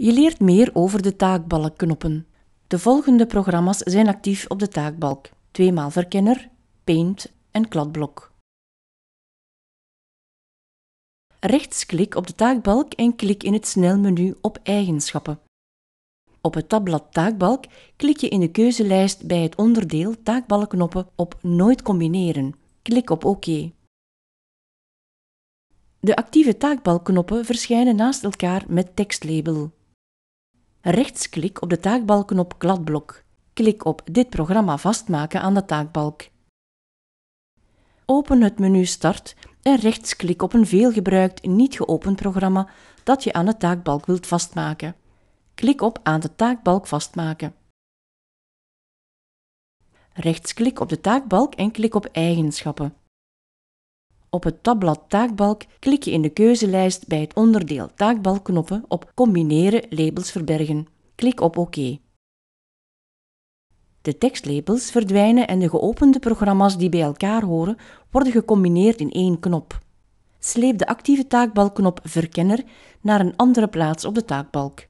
Je leert meer over de taakbalkknoppen. De volgende programma's zijn actief op de taakbalk: tweemaal verkenner, paint en kladblok. Rechtsklik op de taakbalk en klik in het snelmenu op Eigenschappen. Op het tabblad Taakbalk klik je in de keuzelijst bij het onderdeel Taakbalkknoppen op Nooit combineren. Klik op OK. De actieve taakbalkknoppen verschijnen naast elkaar met tekstlabel. Rechtsklik op de taakbalken op Gladblok. Klik op Dit programma vastmaken aan de taakbalk. Open het menu Start en rechtsklik op een veelgebruikt niet geopend programma dat je aan de taakbalk wilt vastmaken. Klik op Aan de taakbalk vastmaken. Rechtsklik op de taakbalk en klik op Eigenschappen. Op het tabblad Taakbalk klik je in de keuzelijst bij het onderdeel Taakbalkknoppen op Combineren labels verbergen. Klik op OK. De tekstlabels verdwijnen en de geopende programma's die bij elkaar horen worden gecombineerd in één knop. Sleep de actieve taakbalkknop Verkenner naar een andere plaats op de taakbalk.